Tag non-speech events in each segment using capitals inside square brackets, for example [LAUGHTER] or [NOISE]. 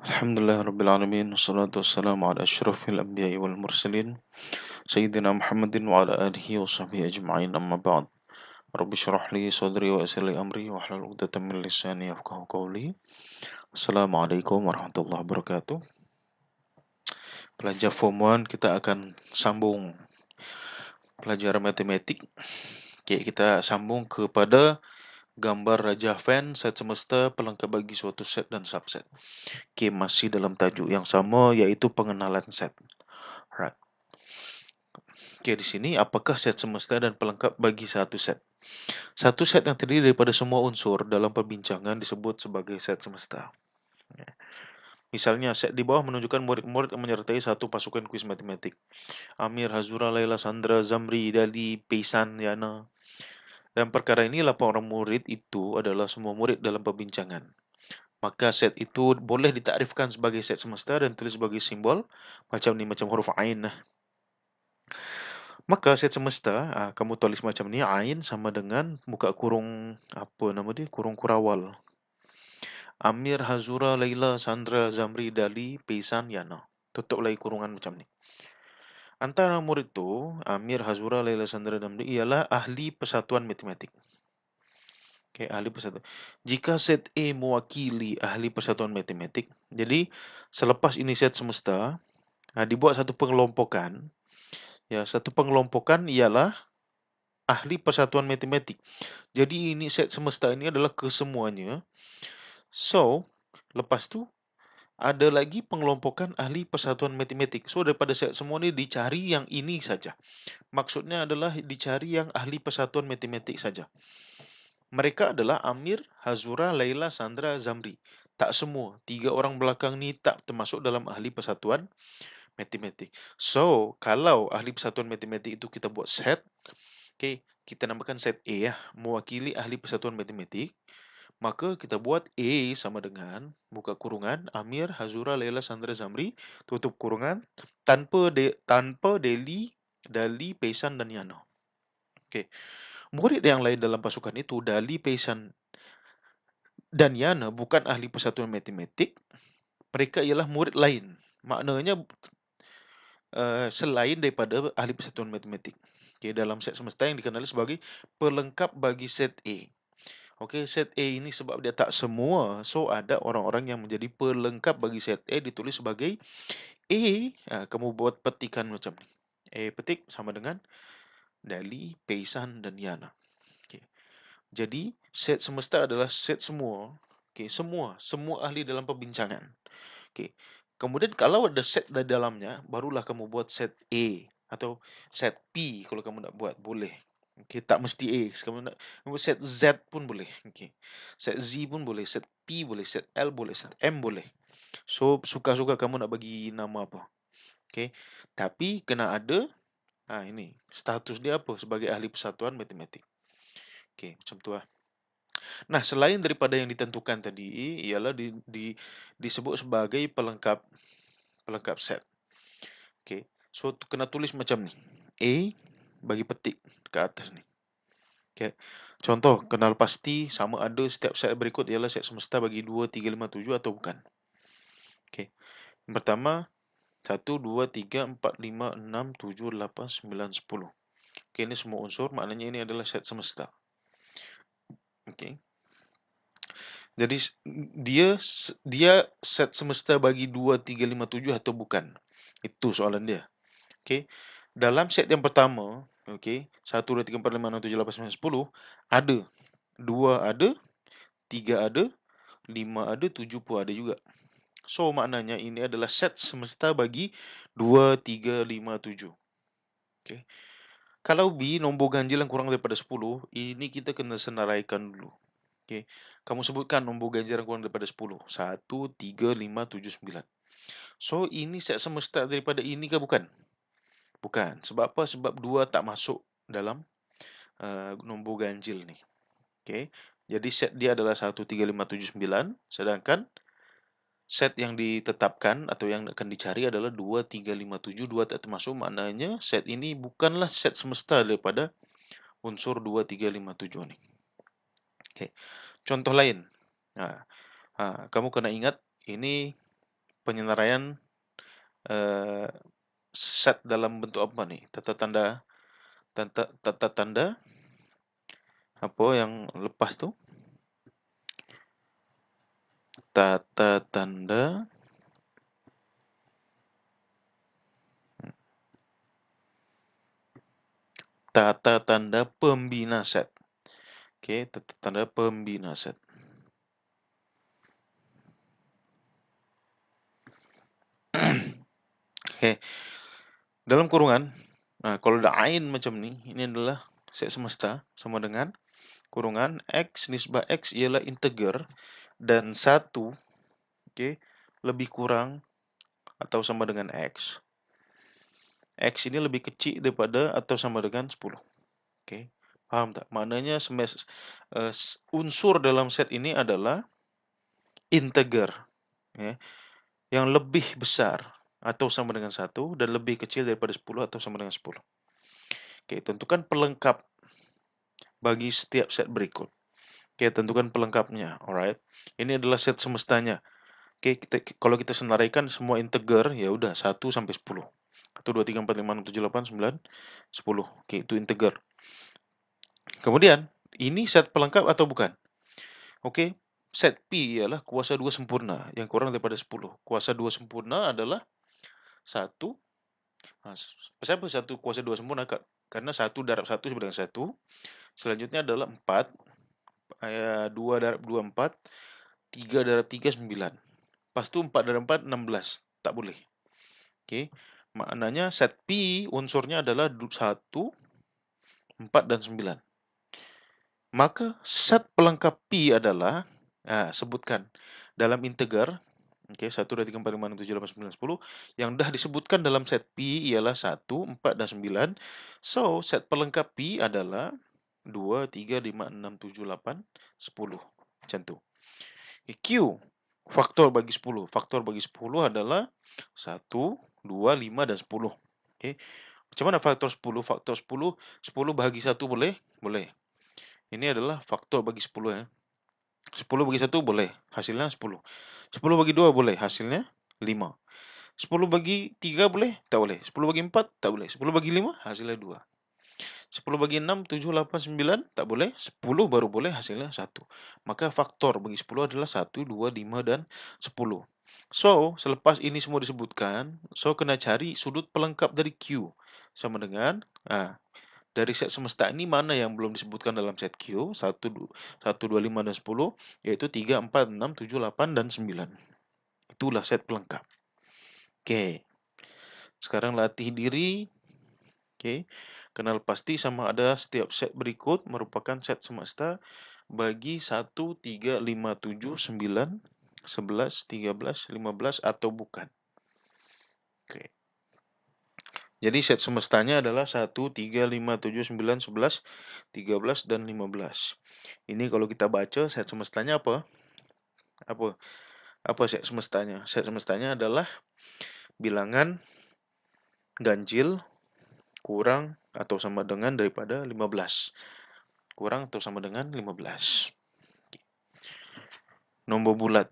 Assalamualaikum warahmatullahi wabarakatuh Pelajar Form 1 kita akan sambung pelajaran matematik Oke, kita sambung kepada gambar Raja fan set semesta, pelengkap bagi suatu set dan subset. Oke, okay, masih dalam tajuk yang sama, yaitu pengenalan set. Right. Oke, okay, di sini apakah set semesta dan pelengkap bagi satu set? Satu set yang terdiri daripada semua unsur dalam perbincangan disebut sebagai set semesta. Misalnya, set di bawah menunjukkan murid-murid yang menyertai satu pasukan kuis matematik. Amir, Hazura, Laila, Sandra, Zamri, Dali, Peisan, Yana, Dan perkara ini lapan orang murid itu adalah semua murid dalam perbincangan. Maka set itu boleh ditakrifkan sebagai set semesta dan tulis sebagai simbol macam ni macam huruf ain. Lah. Maka set semesta ah, kamu tulis macam ni ain sama dengan buka kurung apa nama dia kurung kurawal. Amir, Hazura, Laila, Sandra, Zamri, Dali, Pisan, Yana. Tutup lagi kurungan macam ni. Antara murid itu, Amir ah, Hazura Laila Sandra Damdi ialah ahli persatuan matematik. Oke, ahli persatuan. Jika set E mewakili ahli persatuan matematik, jadi selepas ini set semesta, nah dibuat satu pengelompokan. Ya, satu pengelompokan ialah ahli persatuan matematik. Jadi ini set semesta ini adalah kesemuanya. So, lepas tu ada lagi pengelompokan ahli persatuan matematik. So daripada set semua ini dicari yang ini saja. Maksudnya adalah dicari yang ahli persatuan matematik saja. Mereka adalah Amir, Hazura, Laila, Sandra, Zamri. Tak semua. Tiga orang belakang ni tak termasuk dalam ahli persatuan matematik. So, kalau ahli persatuan matematik itu kita buat set, okay, kita namakan set A ya, mewakili ahli persatuan matematik maka kita buat A sama dengan buka kurungan Amir Hazura Leila Sandra Zamri tutup kurungan tanpa de, tanpa Deli Dali Peisan dan Yano. Okey. Murid yang lain dalam pasukan itu Dali Peisan dan Yana bukan ahli persatuan matematik. Mereka ialah murid lain. Maknanya uh, selain daripada ahli persatuan matematik. Okey, dalam set semesta yang dikenali sebagai pelengkap bagi set A. Okey, set A ini sebab dia tak semua. So, ada orang-orang yang menjadi pelengkap bagi set A ditulis sebagai A. Ha, kamu buat petikan macam ni. A petik sama dengan Dali, Peisan dan Yana. Okay. Jadi, set semesta adalah set semua. Okey, semua. Semua ahli dalam perbincangan. Okey. Kemudian, kalau ada set di dalamnya, barulah kamu buat set A. Atau set P kalau kamu nak buat. Boleh. Okay, tak mesti A. Kamu nak kamu set Z pun boleh. Okay. Set Z pun boleh. Set P boleh. Set L boleh. Set M boleh. So, suka-suka kamu nak bagi nama apa. Okay. Tapi, kena ada. Ha, ini. Status dia apa? Sebagai ahli persatuan matematik. Okay, macam tu lah. Nah, selain daripada yang ditentukan tadi, ialah di, di, disebut sebagai pelengkap pelengkap set. Okay. So, kena tulis macam ni. A bagi petik ke atas ni. Okay. Contoh, kenal pasti sama ada setiap set berikut ialah set semesta bagi 2, 3, 5, 7 atau bukan. Okay. Yang pertama, 1, 2, 3, 4, 5, 6, 7, 8, 9, 10. Okay, ini semua unsur, maknanya ini adalah set semesta. Okay. Jadi dia dia set semesta bagi 2, 3, 5, 7 atau bukan? Itu soalan dia. Okay. Dalam set yang pertama, Okey, 1 2 3 4 5 6 7 8 9 10 ada. 2 ada, 3 ada, 5 ada, 7 pun ada juga. So maknanya ini adalah set semesta bagi 2 3 5 7. Okey. Kalau B nombor ganjil yang kurang daripada 10, ini kita kena senaraikan dulu. Okey. Kamu sebutkan nombor ganjil yang kurang daripada 10. 1 3 5 7 9. So ini set semesta daripada ini ke bukan? Bukan. Sebab apa? Sebab dua tak masuk dalam uh, eh, nombor ganjil ni. Oke. Jadi set dia adalah 13579 sedangkan set yang ditetapkan atau yang akan dicari adalah 2357 2 tak termasuk maknanya set ini bukanlah set semesta daripada unsur 2357 ni. Oke. Contoh lain. Nah, nah, kamu kena ingat ini penyenaraian eh, set dalam bentuk apa ni? Tata tanda tata, tata tanda apa yang lepas tu? Tata tanda tata tanda pembina set. Okey, tata tanda pembina set. [CLEARS THROAT] Okay. Dalam kurungan, nah kalau ada ain macam ni, ini adalah set semesta sama dengan kurungan x nisbah x ialah integer dan satu oke okay, lebih kurang atau sama dengan x. X ini lebih kecil daripada atau sama dengan 10. Oke. Okay. Paham tak? Maknanya semes, uh, unsur dalam set ini adalah integer ya, yang lebih besar atau sama dengan 1 dan lebih kecil daripada 10 atau sama dengan 10. Oke, tentukan pelengkap bagi setiap set berikut. Oke, tentukan pelengkapnya. Alright. Ini adalah set semestanya. Oke, kita, kalau kita senaraikan semua integer, ya udah 1 sampai 10. 1, 2, 3, 4, 5, 6, 7, 8, 9, 10. Oke, itu integer. Kemudian, ini set pelengkap atau bukan? Oke, set P ialah kuasa 2 sempurna, yang kurang daripada 10. Kuasa 2 sempurna adalah satu nah, saya satu kuasa dua sempurna karena satu darab satu sama dengan satu selanjutnya adalah empat eh, dua darab dua empat tiga darab tiga sembilan pas itu empat darab empat enam belas tak boleh oke okay. maknanya set P unsurnya adalah satu empat dan sembilan maka set pelengkap P adalah nah, sebutkan dalam integer Oke, okay, 1, 2, 3, 4, 5, 6, 7, 8, 9, 10. Yang dah disebutkan dalam set P ialah 1, 4, dan 9. So, set pelengkap P adalah 2, 3, 5, 6, 7, 8, 10. Macam tu. Q, faktor bagi 10. Faktor bagi 10 adalah 1, 2, 5, dan 10. Oke. Okay. Macam mana faktor 10? Faktor 10, 10 bahagi 1 boleh? Boleh. Ini adalah faktor bagi 10 ya. 10 bagi 1 boleh, hasilnya 10. 10 bagi 2 boleh, hasilnya 5. 10 bagi 3 boleh? Tak boleh. 10 bagi 4? Tak boleh. 10 bagi 5? Hasilnya 2. 10 bagi 6, 7, 8, 9? Tak boleh. 10 baru boleh hasilnya 1. Maka faktor bagi 10 adalah 1, 2, 5, dan 10. So, selepas ini semua disebutkan, so kena cari sudut pelengkap dari Q. Sama dengan, ah, dari set semesta ini mana yang belum disebutkan dalam set Q 1, 1 2, 5, dan 10 yaitu 3, 4, 6, 7, 8, dan 9 itulah set pelengkap oke sekarang latih diri oke kenal pasti sama ada setiap set berikut merupakan set semesta bagi 1, 3, 5, 7, 9 11, 13, 15 atau bukan oke jadi set semestanya adalah 1, 3, 5, 7, 9, 11, 13, dan 15. Ini kalau kita baca set semestanya apa? Apa? Apa set semestanya? Set semestanya adalah bilangan ganjil kurang atau sama dengan daripada 15. Kurang atau sama dengan 15. Nombor bulat.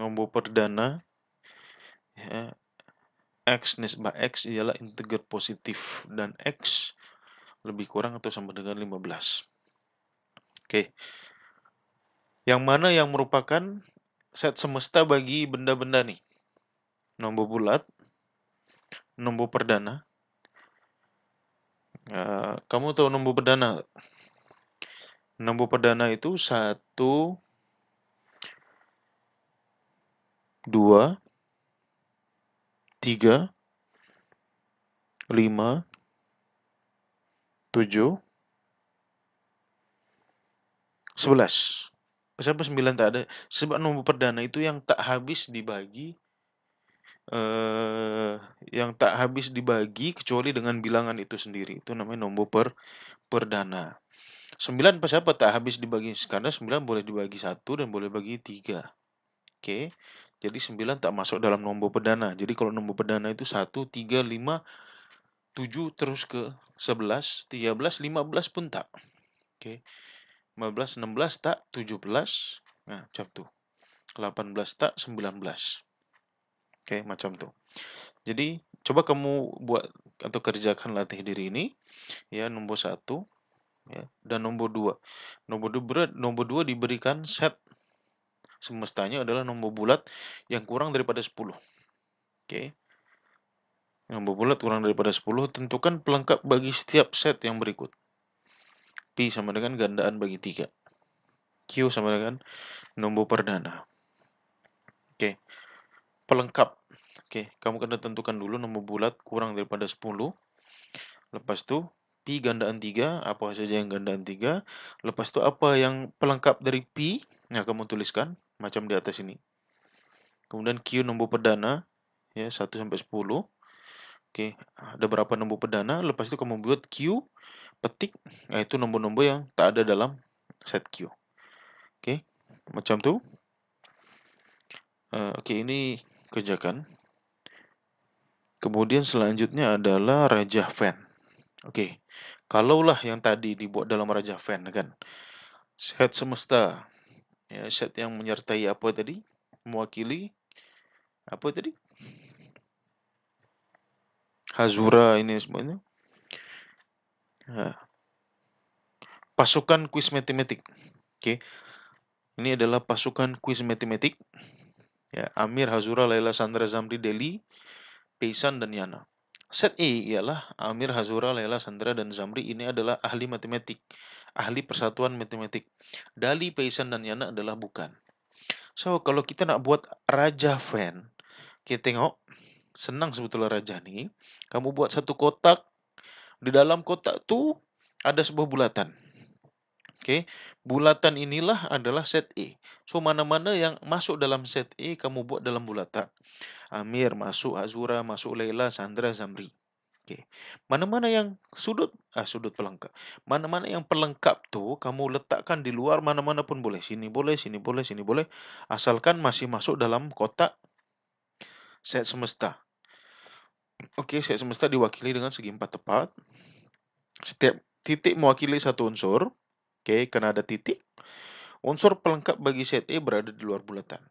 Nombor perdana ya, X nisbah X ialah integer positif dan X lebih kurang atau sama dengan 15. Oke. Yang mana yang merupakan set semesta bagi benda-benda nih. Nombor bulat, nombor perdana. Uh, kamu tahu nombor perdana? Nombor perdana itu 1 2 3, 5, 7, 11. Siapa 9 tak ada? Sebab nomor perdana itu yang tak habis dibagi eh, yang tak habis dibagi kecuali dengan bilangan itu sendiri. Itu namanya nomor per perdana. 9 pas apa tak habis dibagi karena 9 boleh dibagi 1 dan boleh bagi 3. Oke. Okay. Jadi 9 tak masuk dalam nombor perdana. Jadi kalau nombor perdana itu 1, 3, 5, 7 terus ke 11, 13, 15 pun tak. Oke. Okay. 15, 16 tak, 17. Nah, macam tu. 18 tak, 19. Oke, okay, macam tu. Jadi coba kamu buat atau kerjakan latih diri ini ya nombor 1 ya dan nombor 2. Nombor 2 berat, nombor 2 diberikan set semestanya adalah nombor bulat yang kurang daripada 10. Oke. Okay. Nombor bulat kurang daripada 10, tentukan pelengkap bagi setiap set yang berikut. P sama dengan gandaan bagi 3. Q sama dengan nombor perdana. Oke. Okay. Pelengkap. Oke, okay. kamu kena tentukan dulu nombor bulat kurang daripada 10. Lepas tu P gandaan 3, apa saja yang gandaan 3. Lepas tu apa yang pelengkap dari P, yang kamu tuliskan macam di atas ini. Kemudian Q nombor perdana ya 1 sampai 10. Oke, ada berapa nombor perdana? Lepas itu kamu buat Q petik yaitu nah, nombor-nombor yang tak ada dalam set Q. Oke, macam tuh. Eh, oke, ini kerjakan. Kemudian selanjutnya adalah Raja Fan. Oke, kalaulah yang tadi dibuat dalam Raja Fan kan. Set semesta ya set yang menyertai apa tadi mewakili apa tadi Hazura ini semuanya ya. pasukan kuis matematik oke okay. ini adalah pasukan kuis matematik ya Amir Hazura Laila Sandra Zamri Deli Peisan dan Yana Set E ialah Amir Hazura Laila Sandra dan Zamri ini adalah ahli matematik ahli persatuan matematik. Dali, Paisan, dan Yana adalah bukan. So, kalau kita nak buat raja fan, kita tengok, senang sebetulnya raja ni. Kamu buat satu kotak, di dalam kotak tu ada sebuah bulatan. Oke, okay. bulatan inilah adalah set E. So mana-mana yang masuk dalam set E kamu buat dalam bulatan. Amir masuk, Azura masuk, Leila, Sandra, Zamri. Okey. Mana-mana yang sudut ah sudut pelengkap. Mana-mana yang pelengkap tu kamu letakkan di luar mana-mana pun boleh. Sini boleh, sini boleh, sini boleh asalkan masih masuk dalam kotak set semesta. Okey, set semesta diwakili dengan segi empat tepat. Setiap titik mewakili satu unsur. Okey, kena ada titik. Unsur pelengkap bagi set A berada di luar bulatan.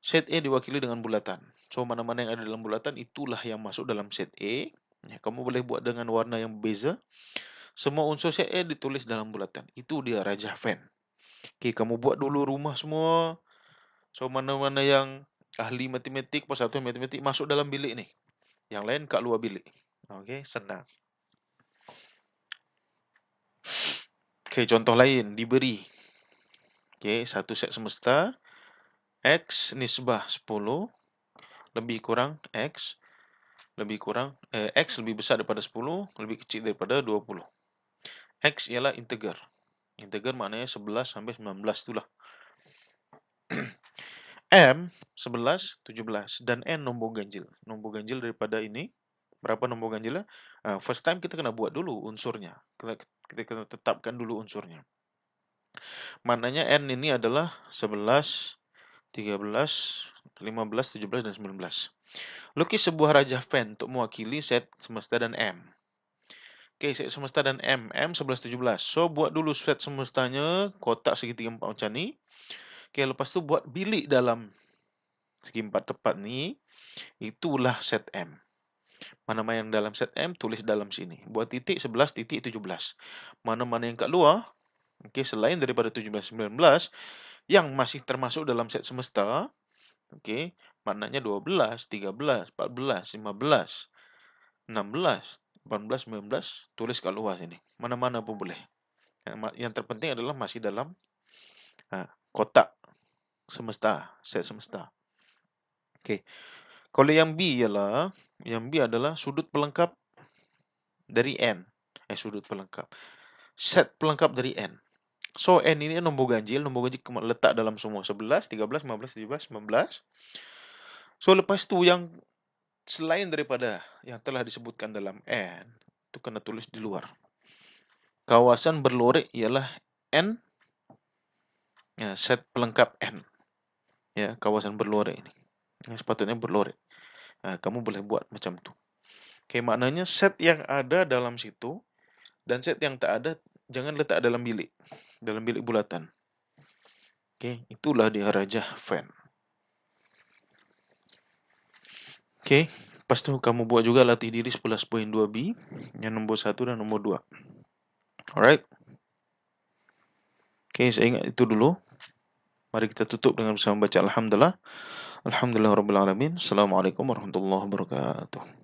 Set A diwakili dengan bulatan. So, mana-mana yang ada dalam bulatan itulah yang masuk dalam set A. Ya, kamu boleh buat dengan warna yang berbeza. Semua unsur set A ditulis dalam bulatan. Itu dia Raja Fan. Okey, kamu buat dulu rumah semua. So, mana-mana yang ahli matematik, persatuan matematik, masuk dalam bilik ni. Yang lain kat luar bilik. Okey, senang. Okey, contoh lain. Diberi. Okey, satu set semesta. X nisbah 10. Lebih kurang X 0.5. lebih kurang eh, x lebih besar daripada 10, lebih kecil daripada 20. X ialah integer. Integer maknanya 11 sampai 19 itulah. [CLEARS THROAT] M 11, 17 dan N nombor ganjil. Nombor ganjil daripada ini berapa nombor ganjilnya? Uh, first time kita kena buat dulu unsurnya. Kita, kita kena tetapkan dulu unsurnya. Maknanya N ini adalah 11, 13, 15, 17, dan 19. Lukis sebuah raja fan untuk mewakili set semesta dan M. Oke, set semesta dan M. M 11-17. So, buat dulu set semestanya. Kotak segitiga empat macam ni. Oke, lepas tu buat bilik dalam segi empat tepat ni. Itulah set M. Mana-mana yang dalam set M, tulis dalam sini. Buat titik 11, titik 17. Mana-mana yang kat luar, okay, selain daripada 17, 19, yang masih termasuk dalam set semesta, okay, Maknanya 12, 13, 14, 15, 16, 18, 19, tulis ke luas ini. Mana-mana pun boleh. Yang terpenting adalah masih dalam kotak semesta, set semesta. Oke. Okay. Kalau yang B ialah, yang B adalah sudut pelengkap dari N. Eh, sudut pelengkap. Set pelengkap dari N. So, N ini nombor ganjil. Nombor ganjil letak dalam semua. 11, 13, 15, 17, 19. So lepas tu yang selain daripada yang telah disebutkan dalam N, itu kena tulis di luar. Kawasan berlorek ialah N, ya, set pelengkap N. Ya, kawasan berlorek ini. Ya, sepatutnya berlorek Nah, kamu boleh buat macam tu Oke, maknanya set yang ada dalam situ dan set yang tak ada jangan letak dalam bilik, dalam bilik bulatan. Oke, itulah dia Raja Fan. Okay. Lepas tu kamu buat juga latih diri 11.2B yang nombor 1 dan nombor 2. Alright. Okay, saya ingat itu dulu. Mari kita tutup dengan bersama baca Alhamdulillah. Alhamdulillah Rabbil Alamin. Assalamualaikum warahmatullahi wabarakatuh.